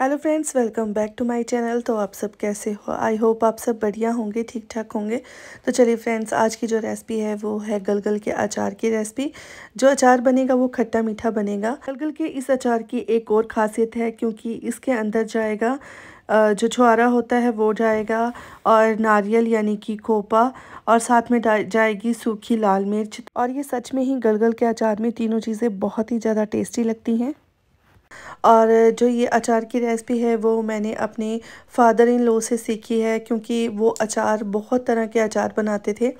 hello friends welcome back to my channel तो आप सब कैसे हो आई होप आप सब बढ़िया होंगे ठीक ठाक होंगे तो चलिए फ्रेंड्स आज की जो रेसिपी है वो है गलगल के अचार की रेसिपी जो अचार बनेगा वो खट्टा मीठा बनेगा गलगल के इस अचार की एक और खासियत है क्योंकि इसके अंदर जाएगा जो छुआरा होता है वो जाएगा और नारियल यानी कि कोपा और साथ में जाएगी सूखी लाल मिर्च और ये सच में ही गलगल के अचार में तीनों चीज़ें बहुत ही ज़्यादा टेस्टी लगती हैं और जो ये अचार की रेसिपी है वो मैंने अपने फ़ादर इन लॉ से सीखी है क्योंकि वो अचार बहुत तरह के अचार बनाते थे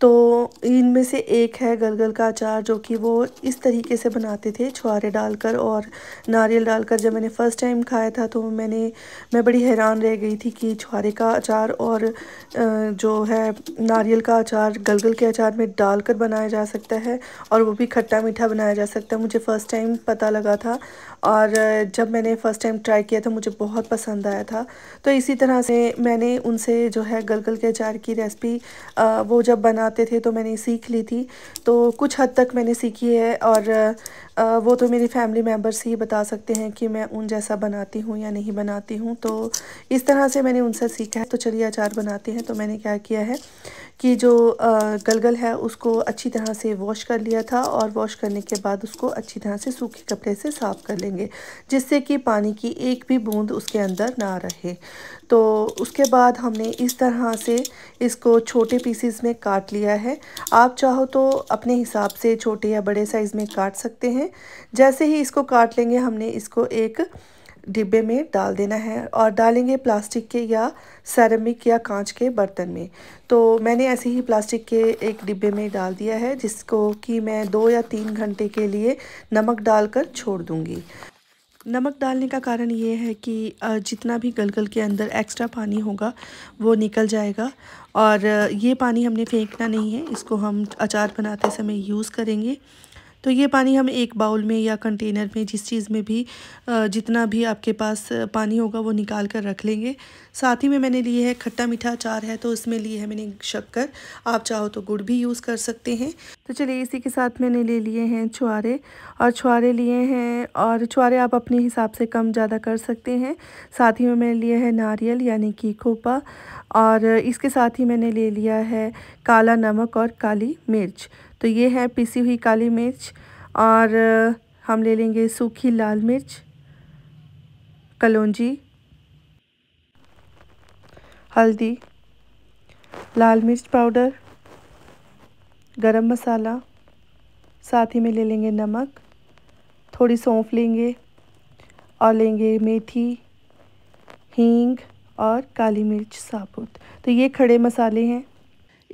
तो इनमें से एक है गलगल का अचार जो कि वो इस तरीके से बनाते थे छुआरे डालकर और नारियल डालकर जब मैंने फ़र्स्ट टाइम खाया था तो मैंने मैं बड़ी हैरान रह गई थी कि छुआरे का अचार और जो है नारियल का अचार गलगल के अचार में डालकर बनाया जा सकता है और वो भी खट्टा मीठा बनाया जा सकता है मुझे फ़र्स्ट टाइम पता लगा था और जब मैंने फ़र्स्ट टाइम ट्राई किया था मुझे बहुत पसंद आया था तो इसी तरह से मैंने उनसे जो है गलगल के अचार की रेसिपी वो जब बनाते थे तो मैंने सीख ली थी तो कुछ हद तक मैंने सीखी है और वो तो मेरी फैमिली मेम्बर्स ही बता सकते हैं कि मैं उन जैसा बनाती हूँ या नहीं बनाती हूँ तो इस तरह से मैंने उनसे सीखा है तो चलिए अचार बनाते हैं तो मैंने क्या किया है कि जो गलगल है उसको अच्छी तरह से वॉश कर लिया था और वॉश करने के बाद उसको अच्छी तरह से सूखे कपड़े से साफ़ कर लेंगे जिससे कि पानी की एक भी बूंद उसके अंदर ना रहे तो उसके बाद हमने इस तरह से इसको छोटे पीसीस में काट लिया है आप चाहो तो अपने हिसाब से छोटे या बड़े साइज़ में काट सकते हैं जैसे ही इसको काट लेंगे हमने इसको एक डिब्बे में डाल देना है और डालेंगे प्लास्टिक के या सैरमिक या कांच के बर्तन में तो मैंने ऐसे ही प्लास्टिक के एक डिब्बे में डाल दिया है जिसको कि मैं दो या तीन घंटे के लिए नमक डालकर छोड़ दूँगी नमक डालने का कारण ये है कि जितना भी गलगल के अंदर एक्स्ट्रा पानी होगा वो निकल जाएगा और ये पानी हमने फेंकना नहीं है इसको हम अचार बनाते समय यूज़ करेंगे तो ये पानी हम एक बाउल में या कंटेनर में जिस चीज़ में भी जितना भी आपके पास पानी होगा वो निकाल कर रख लेंगे साथ ही में मैंने लिए है खट्टा मीठा अचार है तो उसमें लिए है मैंने शक्कर आप चाहो तो गुड़ भी यूज़ कर सकते हैं तो चलिए इसी के साथ मैंने ले लिए हैं छुआरे और छुआरे लिए हैं और छुआरे आप अपने हिसाब से कम ज़्यादा कर सकते हैं साथ ही में मैंने लिए है नारियल यानी कि खोपा और इसके साथ ही मैंने ले लिया है काला नमक और काली मिर्च तो ये है पिसी हुई काली मिर्च और हम ले लेंगे सूखी लाल मिर्च कलौजी हल्दी लाल मिर्च पाउडर गरम मसाला साथ ही में ले लेंगे नमक थोड़ी सौंफ लेंगे और लेंगे मेथी हींग और काली मिर्च साबुत तो ये खड़े मसाले हैं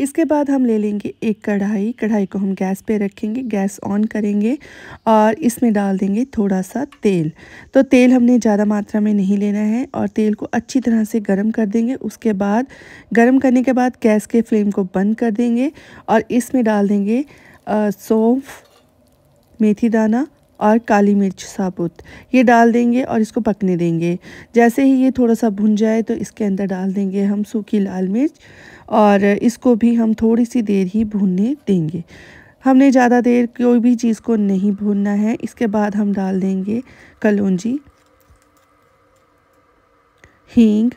इसके बाद हम ले लेंगे एक कढ़ाई कढ़ाई को हम गैस पे रखेंगे गैस ऑन करेंगे और इसमें डाल देंगे थोड़ा सा तेल तो तेल हमने ज़्यादा मात्रा में नहीं लेना है और तेल को अच्छी तरह से गर्म कर देंगे उसके बाद गर्म करने के बाद गैस के फ्लेम को बंद कर देंगे और इसमें डाल देंगे सौंफ मेथी दाना और काली मिर्च साबुत ये डाल देंगे और इसको पकने देंगे जैसे ही ये थोड़ा सा भुन जाए तो इसके अंदर डाल देंगे हम सूखी लाल मिर्च और इसको भी हम थोड़ी सी देर ही भूनने देंगे हमने ज़्यादा देर कोई भी चीज़ को नहीं भूनना है इसके बाद हम डाल देंगे कलौजी हींग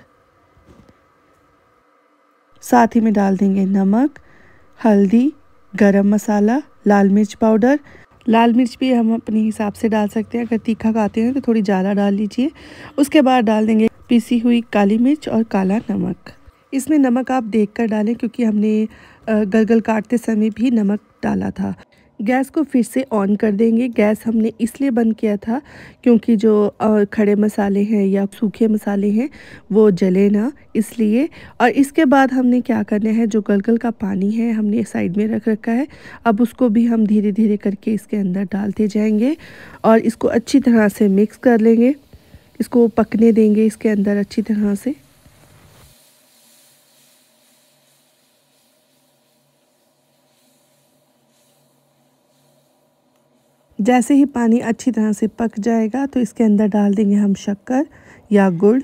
साथ ही में डाल देंगे नमक हल्दी गरम मसाला लाल मिर्च पाउडर लाल मिर्च भी हम अपने हिसाब से डाल सकते हैं अगर तीखा खाते हैं तो थोड़ी ज़्यादा डाल लीजिए उसके बाद डाल देंगे पीसी हुई काली मिर्च और काला नमक इसमें नमक आप देख कर डालें क्योंकि हमने गलगल काटते समय भी नमक डाला था गैस को फिर से ऑन कर देंगे गैस हमने इसलिए बंद किया था क्योंकि जो खड़े मसाले हैं या सूखे मसाले हैं वो जले ना इसलिए और इसके बाद हमने क्या करना है जो गलगल का पानी है हमने साइड में रख रखा है अब उसको भी हम धीरे धीरे करके इसके अंदर डालते जाएंगे और इसको अच्छी तरह से मिक्स कर लेंगे इसको पकने देंगे इसके अंदर अच्छी तरह से जैसे ही पानी अच्छी तरह से पक जाएगा तो इसके अंदर डाल देंगे हम शक्कर या गुड़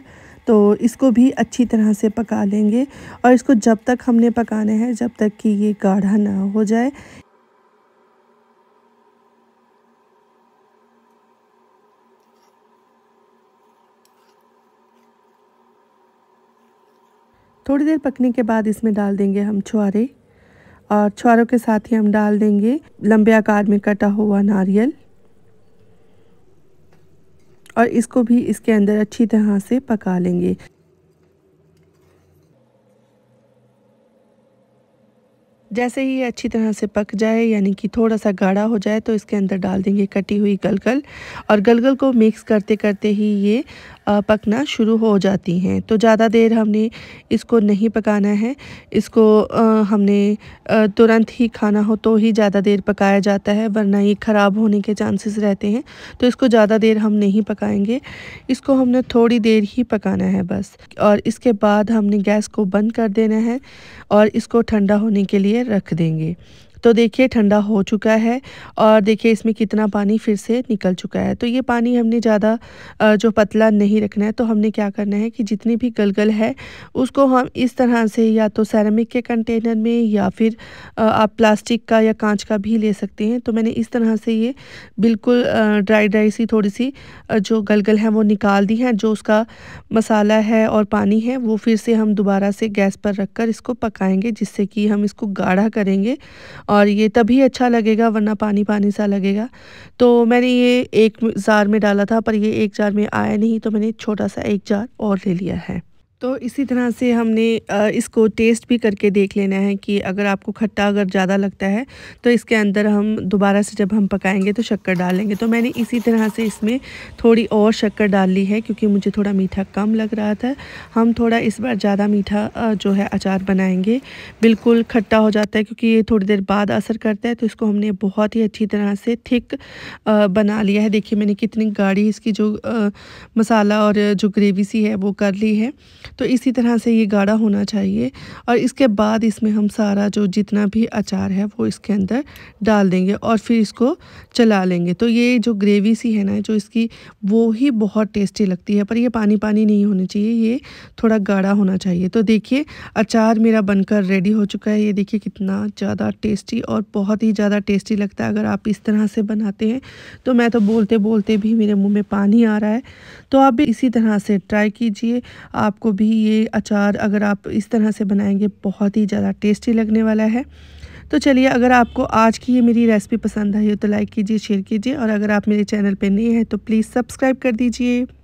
तो इसको भी अच्छी तरह से पका लेंगे और इसको जब तक हमने पकाने हैं जब तक कि ये गाढ़ा ना हो जाए थोड़ी देर पकने के बाद इसमें डाल देंगे हम छुआरे और छुआरों के साथ ही हम डाल देंगे लंबे आकार में कटा हुआ नारियल और इसको भी इसके अंदर अच्छी तरह से पका लेंगे जैसे ही ये अच्छी तरह से पक जाए यानी कि थोड़ा सा गाढ़ा हो जाए तो इसके अंदर डाल देंगे कटी हुई गलगल और गलगल को मिक्स करते करते ही ये पकना शुरू हो जाती हैं तो ज़्यादा देर हमने इसको नहीं पकाना है इसको हमने तुरंत ही खाना हो तो ही ज़्यादा देर पकाया जाता है वरना ये ख़राब होने के चांसेस रहते हैं तो इसको ज़्यादा देर हम नहीं पकाएंगे इसको हमने थोड़ी देर ही पकाना है बस और इसके बाद हमने गैस को बंद कर देना है और इसको ठंडा होने के लिए रख देंगे तो देखिए ठंडा हो चुका है और देखिए इसमें कितना पानी फिर से निकल चुका है तो ये पानी हमने ज़्यादा जो पतला नहीं रखना है तो हमने क्या करना है कि जितनी भी गलगल है उसको हम इस तरह से या तो सैरमिक के कंटेनर में या फिर आप प्लास्टिक का या कांच का भी ले सकते हैं तो मैंने इस तरह से ये बिल्कुल ड्राई ड्राई सी थोड़ी सी जो गलगल है वो निकाल दी है जो उसका मसाला है और पानी है वो फिर से हम दोबारा से गैस पर रख कर इसको पकाएंगे जिससे कि हम इसको गाढ़ा करेंगे और ये तभी अच्छा लगेगा वरना पानी पानी सा लगेगा तो मैंने ये एक जार में डाला था पर ये एक जार में आया नहीं तो मैंने छोटा सा एक जार और ले लिया है तो इसी तरह से हमने इसको टेस्ट भी करके देख लेना है कि अगर आपको खट्टा अगर ज़्यादा लगता है तो इसके अंदर हम दोबारा से जब हम पकाएंगे तो शक्कर डालेंगे तो मैंने इसी तरह से इसमें थोड़ी और शक्कर डाल ली है क्योंकि मुझे थोड़ा मीठा कम लग रहा था हम थोड़ा इस बार ज़्यादा मीठा जो है अचार बनाएंगे बिल्कुल खट्टा हो जाता है क्योंकि ये थोड़ी देर बाद असर करता है तो इसको हमने बहुत ही अच्छी तरह से थिक बना लिया है देखिए मैंने कितनी गाढ़ी इसकी जो मसाला और जो ग्रेवी सी है वो कर ली है तो इसी तरह से ये गाढ़ा होना चाहिए और इसके बाद इसमें हम सारा जो जितना भी अचार है वो इसके अंदर डाल देंगे और फिर इसको चला लेंगे तो ये जो ग्रेवी सी है ना जो इसकी वो ही बहुत टेस्टी लगती है पर ये पानी पानी नहीं होनी चाहिए ये थोड़ा गाढ़ा होना चाहिए तो देखिए अचार मेरा बनकर रेडी हो चुका है ये देखिए कितना ज़्यादा टेस्टी और बहुत ही ज़्यादा टेस्टी लगता है अगर आप इस तरह से बनाते हैं तो मैं तो बोलते बोलते भी मेरे मुँह में पानी आ रहा है तो आप भी इसी तरह से ट्राई कीजिए आपको भी ही ये अचार अगर आप इस तरह से बनाएंगे बहुत ही ज़्यादा टेस्टी लगने वाला है तो चलिए अगर आपको आज की ये मेरी रेसिपी पसंद आई हो तो लाइक कीजिए शेयर कीजिए और अगर आप मेरे चैनल पर नए हैं तो प्लीज़ सब्सक्राइब कर दीजिए